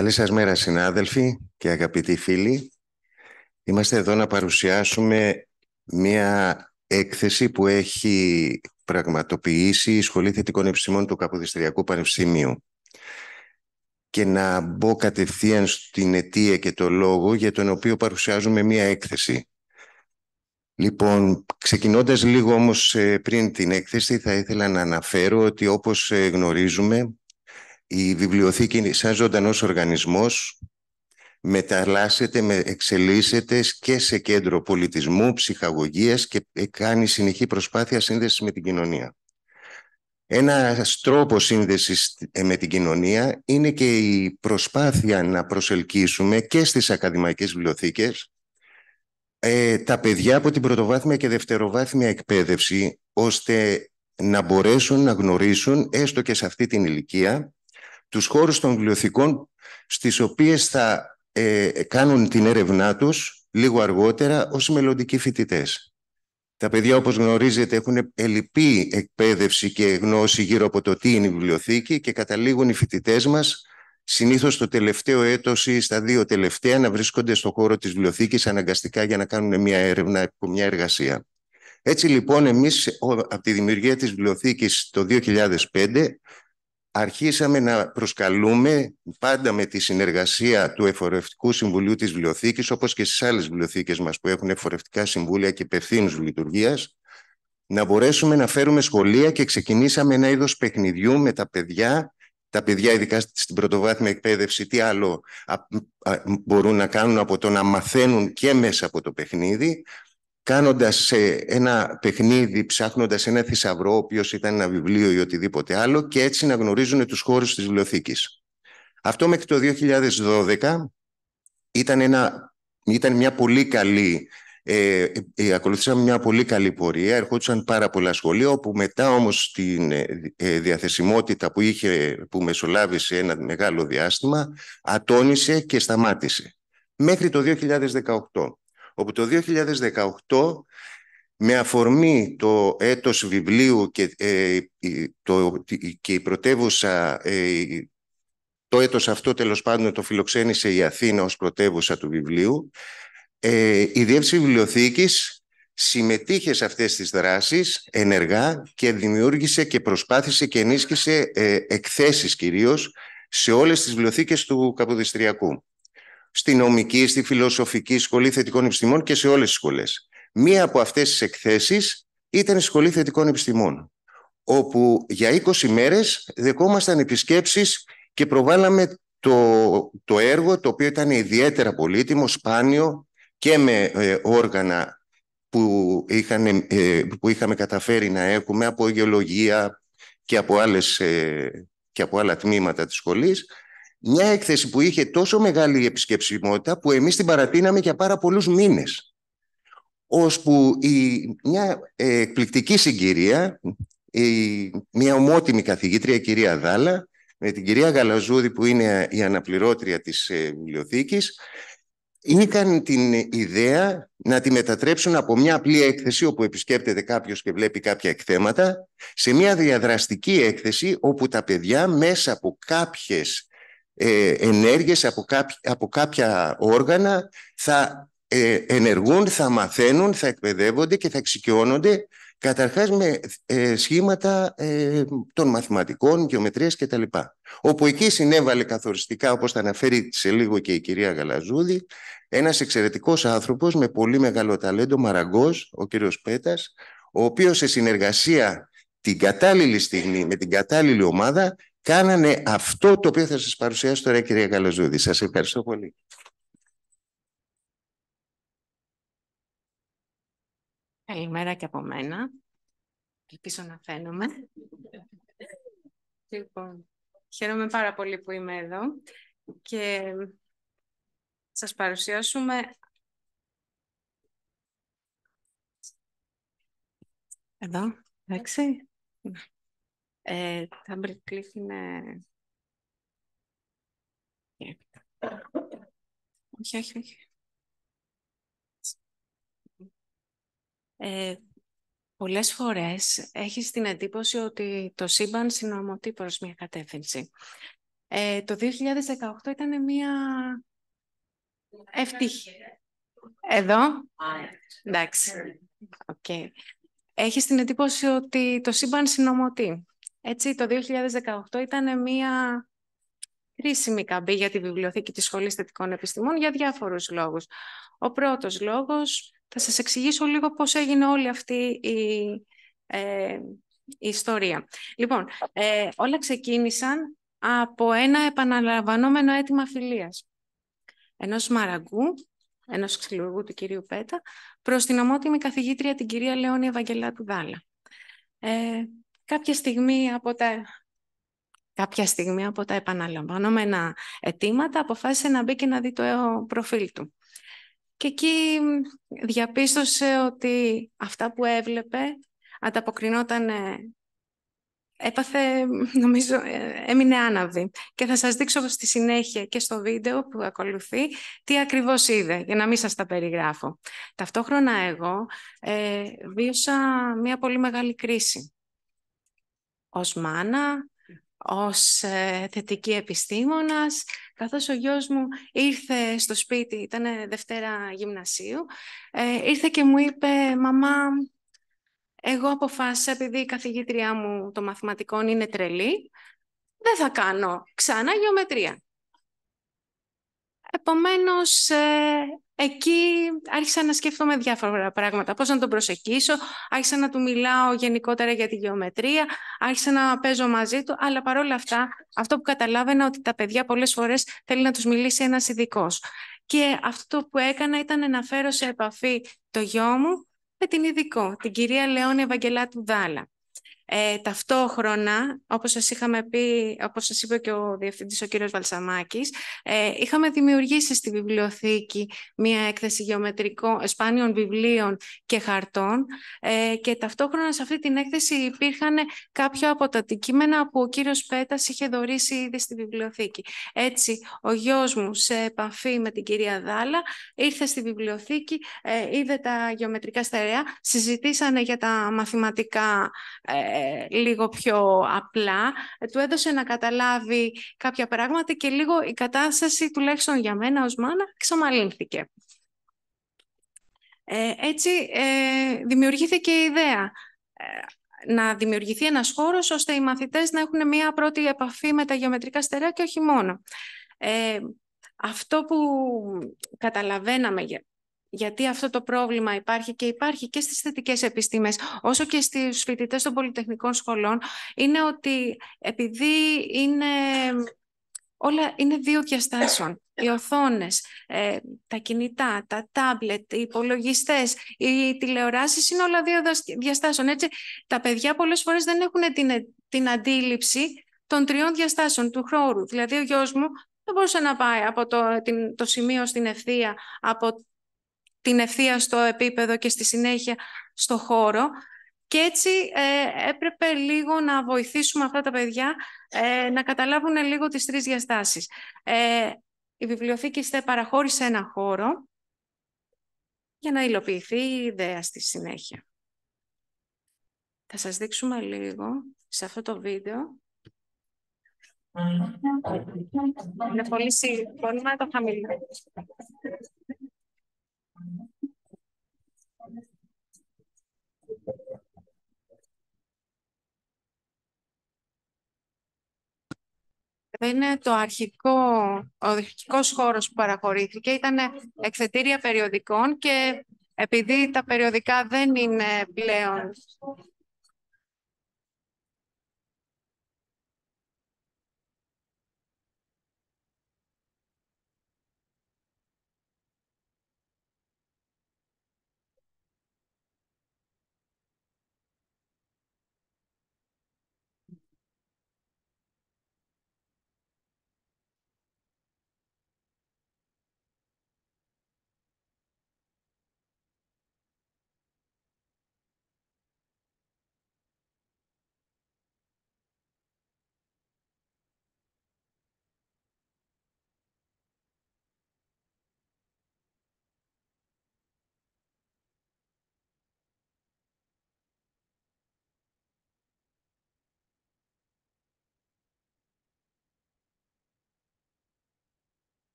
Καλή σας μέρα συνάδελφοι και αγαπητοί φίλοι. Είμαστε εδώ να παρουσιάσουμε μία έκθεση που έχει πραγματοποιήσει η Σχολή Θετικών Επιστημών του Καποδιστριακού Πανεπιστημίου. Και να μπω κατευθείαν στην αιτία και το λόγο για τον οποίο παρουσιάζουμε μία έκθεση. Λοιπόν, ξεκινώντας λίγο όμως ε, πριν την έκθεση, θα ήθελα να αναφέρω ότι όπως ε, γνωρίζουμε, η βιβλιοθήκη σαν ζωντανός οργανισμός μεταλλάσσεται, με, εξελίσσεται και σε κέντρο πολιτισμού, ψυχαγωγίας και ε, κάνει συνεχή προσπάθεια σύνδεσης με την κοινωνία. Ένας τρόπος σύνδεσης ε, με την κοινωνία είναι και η προσπάθεια να προσελκύσουμε και στις ακαδημαϊκές βιβλιοθήκες ε, τα παιδιά από την πρωτοβάθμια και δευτεροβάθμια εκπαίδευση ώστε να μπορέσουν να γνωρίσουν έστω και σε αυτή την ηλικία τους χώρους των βιβλιοθηκών στις οποίες θα ε, κάνουν την έρευνά τους λίγο αργότερα ως μελλοντικοί φοιτητές. Τα παιδιά, όπως γνωρίζετε, έχουν ελλειπή εκπαίδευση και γνώση γύρω από το τι είναι η βιβλιοθήκη και καταλήγουν οι φοιτητές μας συνήθως το τελευταίο έτος ή στα δύο τελευταία να βρίσκονται στο χώρο της βιβλιοθήκης αναγκαστικά για να κάνουν μια έρευνα, μια εργασία. Έτσι λοιπόν εμείς από τη δημιουργία της βιβλιοθήκης το 2005 αρχίσαμε να προσκαλούμε πάντα με τη συνεργασία του Εφορευτικού Συμβουλίου της Βιβλιοθήκης, όπως και στις άλλες βιβλιοθήκες μας που έχουν εφορευτικά συμβούλια και υπευθύνους λειτουργίας, να μπορέσουμε να φέρουμε σχολεία και ξεκινήσαμε ένα είδος παιχνιδιού με τα παιδιά τα παιδιά, ειδικά στην πρωτοβάθμια εκπαίδευση, τι άλλο μπορούν να κάνουν από το να μαθαίνουν και μέσα από το παιχνίδι, κάνοντας ένα παιχνίδι, ψάχνοντας ένα θησαυρό, ο οποίος ήταν ένα βιβλίο ή οτιδήποτε άλλο, και έτσι να γνωρίζουν τους χώρους της βιβλιοθήκης. Αυτό μέχρι το 2012 ήταν, ένα, ήταν μια πολύ καλή ε, ε, ακολουθήσαμε μια πολύ καλή πορεία, ερχόντουσαν πάρα πολλά σχολεία, όπου μετά όμως την ε, διαθεσιμότητα που, είχε, που μεσολάβησε ένα μεγάλο διάστημα, ατόνισε και σταμάτησε. Μέχρι το 2018 όπου το 2018 με αφορμή το έτος βιβλίου και, ε, το, και η πρωτεύουσα, ε, το έτος αυτό τέλος πάντων το φιλοξένησε η Αθήνα ως πρωτεύουσα του βιβλίου, ε, η Διεύθυνση Βιβλιοθήκης συμμετείχε σε αυτές τις δράσεις ενεργά και δημιούργησε και προσπάθησε και ενίσχυσε ε, εκθέσεις κυρίως σε όλες τις βιβλιοθήκες του Καποδιστριακού στη νομική, στη φιλοσοφική σχολή θετικών επιστημών και σε όλες τις σχολές. Μία από αυτές τις εκθέσεις ήταν η Σχολή Θετικών Επιστημών, όπου για 20 μέρε δεκόμασταν επισκέψεις και προβάλαμε το, το έργο, το οποίο ήταν ιδιαίτερα πολύτιμο, σπάνιο και με ε, όργανα που, είχαν, ε, που είχαμε καταφέρει να έχουμε από γεωλογία και από, άλλες, ε, και από άλλα τμήματα της σχολής, μια έκθεση που είχε τόσο μεγάλη επισκεψιμότητα που εμείς την παρατείναμε για πάρα πολλούς μήνες. Ώσπου η, μια ε, εκπληκτική συγκυρία, η, μια ομότιμη καθηγήτρια, η κυρία Δάλα, με την κυρία Γαλαζούδη που είναι η αναπληρώτρια της ε, βιβλιοθήκης, είχαν την ιδέα να τη μετατρέψουν από μια απλή έκθεση όπου επισκέπτεται κάποιος και βλέπει κάποια εκθέματα σε μια διαδραστική έκθεση όπου τα παιδιά μέσα από κάποιες ε, ενέργειες από, κάποια, από όργανα θα ε, ενεργούν, θα μαθαίνουν, θα εκπαιδεύονται και θα εξοικειώνονται καταρχάς με ε, σχήματα των μαθηματικών, γεωμετρίας κτλ. Όπου εκεί συνέβαλε καθοριστικά, όπως θα αναφέρει σε λίγο και η κυρία Γαλαζούδη, ένας εξαιρετικός άνθρωπος με πολύ μεγάλο ταλέντο, μαραγκός, ο κύριος Πέτας, ο οποίος σε συνεργασία την κατάλληλη στιγμή με την κατάλληλη ομάδα κάνανε αυτό το οποίο θα σας παρουσιάσω τώρα κυρία Καλοζούδη. Σας ευχαριστώ πολύ. Καλημέρα και από μένα. Ελπίζω να φαίνομαι. λοιπόν, χαίρομαι πάρα πολύ που είμαι εδώ και σας παρουσιάσουμε εδώ, εντάξει. Ε, θα με Όχι, όχι, όχι. Ε, πολλές φορές έχεις την εντύπωση ότι το σύμπαν συνομωτεί προς μια κατεύθυνση. Ε, το 2018 ήταν μια ευτυχία. Εδώ. Εντάξει. Okay. Έχεις την εντύπωση ότι το σύμπαν συνομωτεί. Έτσι, το 2018 ήταν μια κρίσιμη καμπή για τη βιβλιοθήκη της Σχολής Θετικών Επιστημών για διάφορους λόγους. Ο πρώτος λόγος, θα σας εξηγήσω λίγο πώς έγινε όλη αυτή η, ε, η ιστορία. Λοιπόν, ε, όλα ξεκίνησαν από ένα επαναλαμβανόμενο αίτημα φιλίας ενός μαραγκού, ενός ξυλουργού του κυρίου Πέτα, προς την ομότιμη καθηγήτρια την κυρία Λεώνη Ευαγγελάτου Δάλα. Ε, κάποια στιγμή από τα κάποια στιγμή από τα επαναλαμβανόμενα αιτήματα αποφάσισε να μπει και να δει το προφίλ του. Και εκεί διαπίστωσε ότι αυτά που έβλεπε ανταποκρινόταν έπαθε, νομίζω, ε, έμεινε άναβη. Και θα σας δείξω στη συνέχεια και στο βίντεο που ακολουθεί τι ακριβώς είδε, για να μην σας τα περιγράφω. Ταυτόχρονα εγώ ε, βίωσα μια πολύ μεγάλη κρίση ως μάνα, ως ε, θετική επιστήμονας, καθώς ο γιος μου ήρθε στο σπίτι, ήταν Δευτέρα Γυμνασίου, ε, ήρθε και μου είπε «Μαμά, εγώ αποφάσισα, επειδή η καθηγήτριά μου των μαθηματικών είναι τρελή, δεν θα κάνω ξανά γεωμετρία». Επομένως, ε, εκεί άρχισα να σκέφτομαι διάφορα πράγματα. Πώς να τον προσεκίσω, άρχισα να του μιλάω γενικότερα για τη γεωμετρία, άρχισα να παίζω μαζί του, αλλά παρόλα αυτά αυτό που καταλάβαινα ότι τα παιδιά πολλές φορές θέλει να τους μιλήσει ένας ειδικός. Και αυτό που έκανα ήταν να φέρω σε επαφή το γιο μου με την ειδικό, την κυρία Λεόνη Ευαγγελάτου Δάλα. Ε, ταυτόχρονα, όπως σας, είχαμε πει, όπως σας είπε και ο διευθυντής ο κύριος Βαλσαμάκης, ε, είχαμε δημιουργήσει στη βιβλιοθήκη μία έκθεση γεωμετρικών, σπάνιων βιβλίων και χαρτών ε, και ταυτόχρονα σε αυτή την έκθεση υπήρχαν κάποια από τα αντικείμενα που ο κύριος Πέτας είχε δωρήσει ήδη στη βιβλιοθήκη. Έτσι, ο γιος μου σε επαφή με την κυρία Δάλα ήρθε στη βιβλιοθήκη, ε, είδε τα γεωμετρικά στερεά, συζητήσανε για τα μαθηματικά ε, λίγο πιο απλά, ε, του έδωσε να καταλάβει κάποια πράγματα και λίγο η κατάσταση, τουλάχιστον για μένα ως μάνα, ξαμαλύνθηκε. Ε, έτσι ε, δημιουργήθηκε η ιδέα να δημιουργηθεί ένας χώρος ώστε οι μαθητές να έχουν μια πρώτη επαφή με τα γεωμετρικά στερεά και όχι μόνο. αυτό που καταλαβαίναμε γιατί αυτό το πρόβλημα υπάρχει και υπάρχει και στις θετικές επιστήμες, όσο και στις φοιτητές των πολυτεχνικών σχολών, είναι ότι επειδή είναι όλα είναι δύο διαστάσεων. Οι οθόνες, ε, τα κινητά, τα τάμπλετ, οι υπολογιστές, οι τηλεοράσεις είναι όλα δύο διαστάσεων. Έτσι, τα παιδιά πολλές φορές δεν έχουν την, την αντίληψη των τριών διαστάσεων του χρόνου Δηλαδή, ο γιος μου δεν μπορούσε να πάει από το, σημείο στην ευθεία από την ευθεία στο επίπεδο και στη συνέχεια στο χώρο. Και έτσι ε, έπρεπε λίγο να βοηθήσουμε αυτά τα παιδιά ε, να καταλάβουν λίγο τις τρεις διαστάσεις. Ε, η βιβλιοθήκη ΣΤΕ παραχώρησε ένα χώρο για να υλοποιηθεί η ιδέα στη συνέχεια. Θα σας δείξουμε λίγο σε αυτό το βίντεο. Είναι πολύ σύγχρονο, το χαμηλό. είναι το αρχικό, ο αρχικός χώρος που παραχωρήθηκε. Ήταν εκθετήρια περιοδικών και επειδή τα περιοδικά δεν είναι πλέον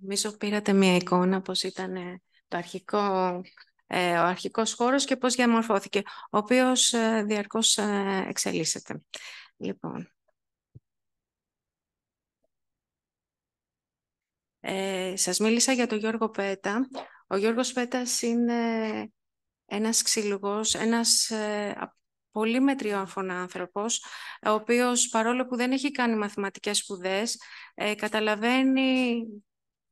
Νομίζω πήρατε μια εικόνα πώς ήταν ε, το αρχικό, ε, ο αρχικός χώρος και πώς διαμορφώθηκε, ο οποίος ε, διαρκώς εξελίσσεται. Λοιπόν. Ε, σας μίλησα για τον Γιώργο Πέτα. Ο Γιώργος Πέτας είναι ένας ξυλουγός, ένας πολύ μετριόφωνα άνθρωπος, ο οποίος παρόλο που δεν έχει κάνει μαθηματικές σπουδές, ε, καταλαβαίνει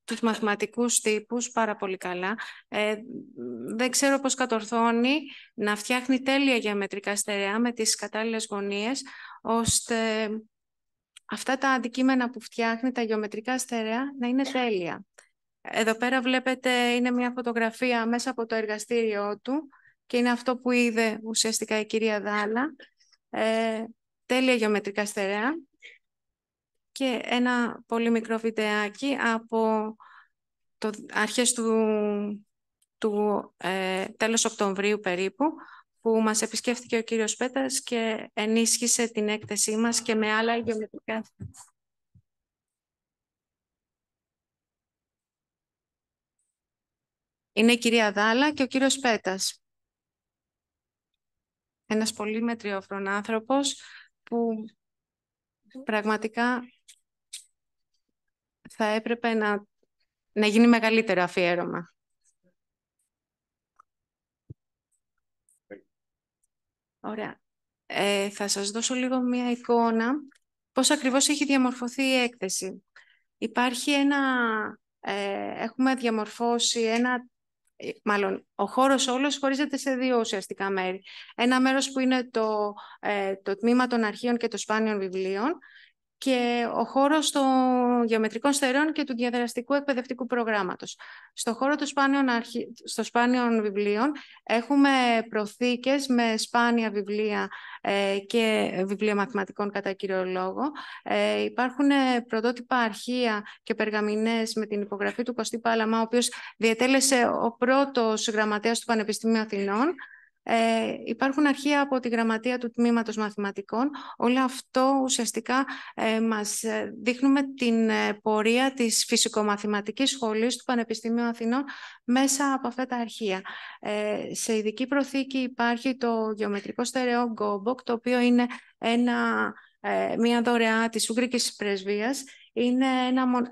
τους μαθηματικούς τύπους πάρα πολύ καλά. Ε, δεν ξέρω πώς κατορθώνει να φτιάχνει τέλεια γεωμετρικά στερεά με τις κατάλληλες γωνίες, ώστε αυτά τα αντικείμενα που φτιάχνει, τα γεωμετρικά στερεά, να είναι τέλεια. Εδώ πέρα βλέπετε είναι μια φωτογραφία μέσα από το εργαστήριό του και είναι αυτό που είδε ουσιαστικά η κυρία Δάλα, ε, τέλεια γεωμετρικά στερεά και ένα πολύ μικρό βιντεάκι από το αρχές του, του ε, τέλος Οκτωβρίου περίπου, που μας επισκέφθηκε ο κύριος Πέτας και ενίσχυσε την έκθεσή μας και με άλλα γεωμετρικά. Είναι η κυρία Δάλα και ο κύριος Πέτας ένας πολύ μετριόφρον άνθρωπος που πραγματικά θα έπρεπε να, να γίνει μεγαλύτερο αφιέρωμα. Ωραία. Ε, θα σας δώσω λίγο μία εικόνα πώς ακριβώς έχει διαμορφωθεί η έκθεση. Υπάρχει ένα, ε, έχουμε διαμορφώσει ένα ε, μάλλον ο χώρος όλος χωρίζεται σε δύο ουσιαστικά μέρη. Ένα μέρος που είναι το, ε, το τμήμα των αρχείων και των σπάνιων βιβλίων και ο χώρος των γεωμετρικών στερεών και του διαδραστικού εκπαιδευτικού προγράμματος. Στο χώρο των σπάνιων, αρχι... στο σπάνιων βιβλίων έχουμε προθήκες με σπάνια βιβλία ε, και βιβλία μαθηματικών κατά κύριο λόγο. Ε, υπάρχουν ε, πρωτότυπα αρχεία και περγαμηνές με την υπογραφή του Κωστή Πάλαμα, ο οποίος διατέλεσε ο πρώτος γραμματέας του Πανεπιστημίου Αθηνών ε, υπάρχουν αρχεία από τη γραμματεία του Τμήματος Μαθηματικών. Όλο αυτό ουσιαστικά ε, μας ε, δείχνουμε την ε, πορεία της φυσικομαθηματικής σχολής του Πανεπιστημίου Αθηνών μέσα από αυτά τα αρχεία. σε ειδική προθήκη υπάρχει το γεωμετρικό στερεό Γκόμποκ, το οποίο είναι ένα, μια δωρεά της Ουγγρικής Πρεσβείας. Είναι,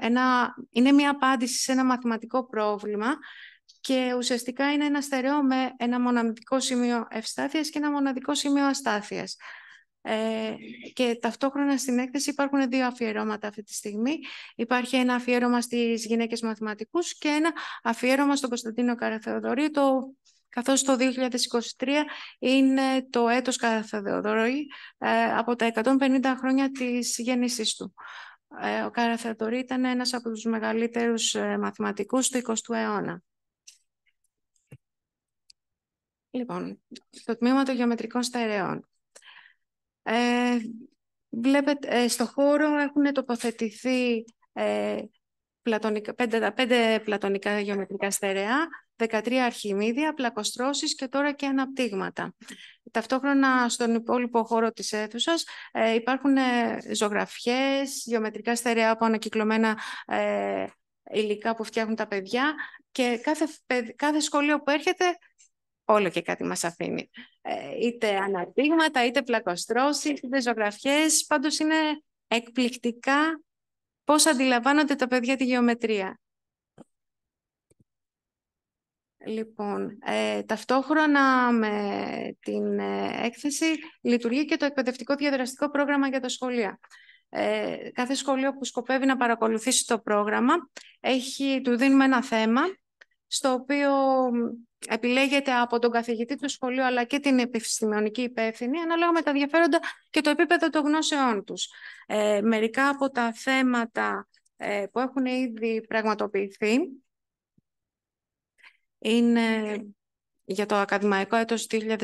ένα, είναι μια απάντηση σε ένα μαθηματικό πρόβλημα και ουσιαστικά είναι ένα στερεό με ένα μοναδικό σημείο ευστάθειας και ένα μοναδικό σημείο αστάθειας. Ε, και ταυτόχρονα στην έκθεση υπάρχουν δύο αφιερώματα αυτή τη στιγμή. Υπάρχει ένα αφιέρωμα στις γυναίκες μαθηματικούς και ένα αφιέρωμα στον Κωνσταντίνο Καραθεοδωρή, το καθώς το 2023 είναι το έτος Καραθεοδωρή ε, από τα 150 χρόνια της γέννησής του. Ε, ο Καραθεοδωρή ήταν ένας από τους μεγαλύτερους ε, μαθηματικούς του 20ου αιώνα. Λοιπόν, το τμήμα των γεωμετρικών στερεών. Ε, βλέπετε, ε, στο χώρο έχουν τοποθετηθεί ε, πέντε, πέντε πλατωνικά γεωμετρικά στερεά, 13 αρχιμίδια, πλακοστρώσεις και τώρα και αναπτύγματα. Ταυτόχρονα στον υπόλοιπο χώρο της αίθουσας ε, υπάρχουν ε, ζωγραφιές, γεωμετρικά στερεά από ανακυκλωμένα ε, υλικά που φτιάχνουν τα παιδιά και κάθε, κάθε σχολείο που έρχεται όλο και κάτι μας αφήνει. Ε, είτε αναδείγματα, είτε πλακοστρώσεις, είτε ζωγραφιές, πάντως είναι εκπληκτικά πώς αντιλαμβάνονται τα παιδιά τη γεωμετρία. Λοιπόν, ε, ταυτόχρονα με την ε, έκθεση λειτουργεί και το εκπαιδευτικό διαδραστικό πρόγραμμα για τα σχολεία. Ε, κάθε σχολείο που σκοπεύει να παρακολουθήσει το πρόγραμμα, έχει, του δίνουμε ένα θέμα στο οποίο επιλέγεται από τον καθηγητή του σχολείου αλλά και την επιστημονική υπεύθυνη ανάλογα με τα ενδιαφέροντα και το επίπεδο των γνώσεών τους. Ε, μερικά από τα θέματα ε, που έχουν ήδη πραγματοποιηθεί είναι για το ακαδημαϊκό έτος 2022-2023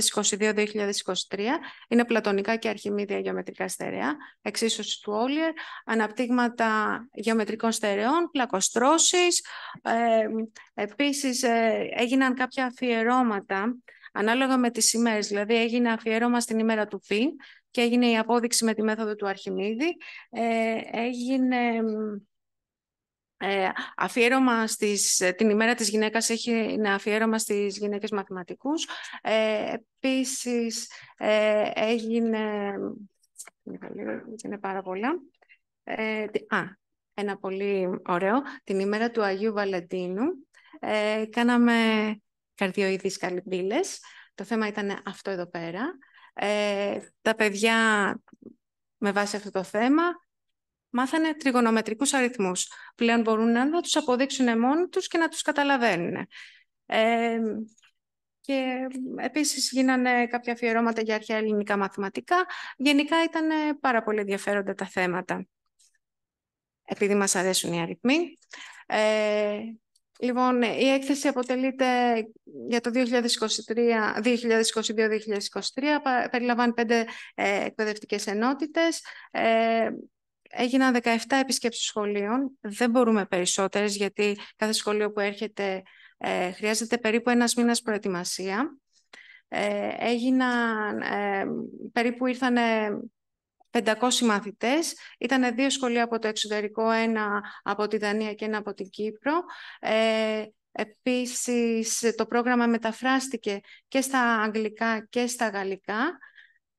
είναι πλατωνικά και αρχιμίδια γεωμετρικά στερεά, εξίσωση του Όλιερ, αναπτύγματα γεωμετρικών στερεών, πλακοστρώσεις. Ε, επίσης έγιναν κάποια αφιερώματα ανάλογα με τις ημέρες, δηλαδή έγινε αφιέρωμα στην ημέρα του Φι και έγινε η απόδειξη με τη μέθοδο του Αρχιμίδη. Ε, έγινε ε, αφιέρωμα στις, ε, την ημέρα της γυναίκας έχει να αφιέρωμα στις γυναίκες μαθηματικούς. Ε, επίσης ε, έγινε... Είναι πάρα πολλά. Ε, α, ένα πολύ ωραίο. Την ημέρα του Αγίου Βαλεντίνου ε, κάναμε καρδιοειδείς καλυμπίλες. Το θέμα ήταν αυτό εδώ πέρα. Ε, τα παιδιά με βάση αυτό το θέμα μάθανε τριγωνομετρικούς αριθμούς. Πλέον μπορούν να τους αποδείξουν μόνοι τους και να τους καταλαβαίνουν. Ε, και επίσης γίνανε κάποια αφιερώματα για αρχαία ελληνικά μαθηματικά. Γενικά ήταν πάρα πολύ ενδιαφέροντα τα θέματα, επειδή μας αρέσουν οι αριθμοί. Ε, λοιπόν, η έκθεση αποτελείται για το 2022-2023, περιλαμβάνει πέντε ε, εκπαιδευτικές ενότητες, ε, έγιναν 17 επισκέψεις σχολείων. Δεν μπορούμε περισσότερες γιατί κάθε σχολείο που έρχεται ε, χρειάζεται περίπου ένας μήνας προετοιμασία. Ε, έγιναν, ε, περίπου ήρθαν 500 μαθητές. Ήταν δύο σχολεία από το εξωτερικό, ένα από τη Δανία και ένα από την Κύπρο. Ε, επίσης, το πρόγραμμα μεταφράστηκε και στα αγγλικά και στα γαλλικά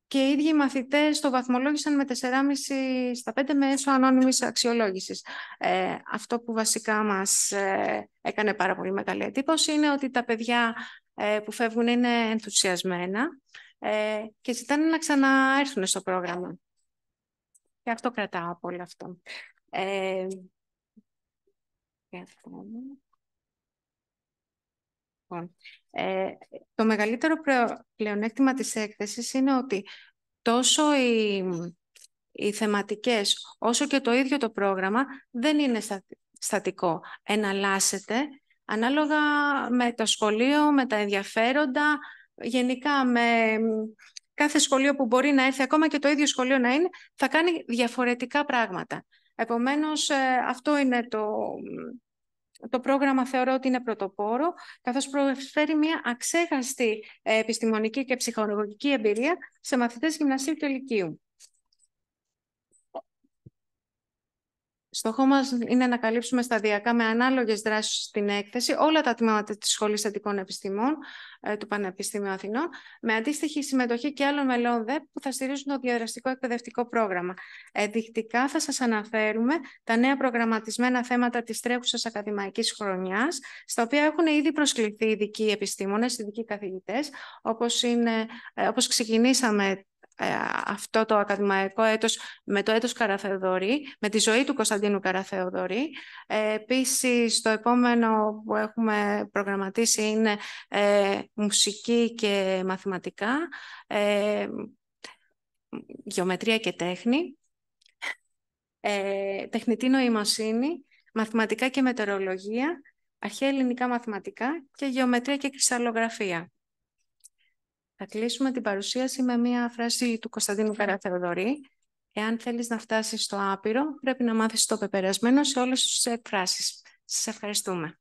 και οι ίδιοι μαθητές το βαθμολόγησαν με 4,5 στα 5 μέσω ανώνυμης αξιολόγησης. Ε, αυτό που βασικά μας ε, έκανε πάρα πολύ μεγάλη εντύπωση είναι ότι τα παιδιά ε, που φεύγουν είναι ενθουσιασμένα ε, και ζητάνε να ξαναέρθουν στο πρόγραμμα. Και αυτό κρατάω από όλο αυτό. Λοιπόν, ε, το μεγαλύτερο πλεονέκτημα της έκθεσης είναι ότι τόσο οι, οι θεματικές όσο και το ίδιο το πρόγραμμα δεν είναι στατικό. Εναλλάσσεται ανάλογα με το σχολείο, με τα ενδιαφέροντα, γενικά με κάθε σχολείο που μπορεί να έρθει, ακόμα και το ίδιο σχολείο να είναι, θα κάνει διαφορετικά πράγματα. Επομένως, ε, αυτό είναι το, το πρόγραμμα θεωρώ ότι είναι πρωτοπόρο, καθώς προσφέρει μια αξέχαστη ε, επιστημονική και ψυχολογική εμπειρία σε μαθητές γυμνασίου και λυκείου. Στόχο μας είναι να καλύψουμε σταδιακά με ανάλογες δράσεις στην έκθεση όλα τα τμήματα της Σχολής Αντικών Επιστημών ε, του Πανεπιστημίου Αθηνών, με αντίστοιχη συμμετοχή και άλλων μελών ΔΕΠ που θα στηρίζουν το διαδραστικό εκπαιδευτικό πρόγραμμα. Ενδεικτικά θα σας αναφέρουμε τα νέα προγραμματισμένα θέματα της τρέχουσας ακαδημαϊκής χρονιάς, στα οποία έχουν ήδη προσκληθεί ειδικοί επιστήμονες, ειδικοί καθηγητές, όπως ε, ξεκινήσαμε ε, αυτό το ακαδημαϊκό έτος με το έτος Καραθεοδωρή, με τη ζωή του Κωνσταντίνου Καραθεοδωρή. Ε, επίσης, το επόμενο που έχουμε προγραμματίσει είναι ε, μουσική και μαθηματικά, ε, γεωμετρία και τέχνη, ε, τεχνητή νοημοσύνη, μαθηματικά και μετεωρολογία, αρχαία ελληνικά μαθηματικά και γεωμετρία και κρυσταλλογραφία. Θα κλείσουμε την παρουσίαση με μία φράση του Κωνσταντίνου Καραθεοδωρή. Εάν θέλεις να φτάσεις στο άπειρο, πρέπει να μάθεις το πεπερασμένο σε όλες τις εκφράσεις. Σας ευχαριστούμε.